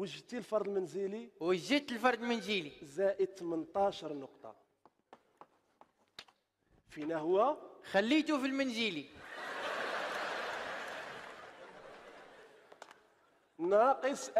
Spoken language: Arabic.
وجدتي الفرد المنزلي وجدت الفرد المنزلي زائد 18 نقطة فينا هو خليته في المنزلي ناقص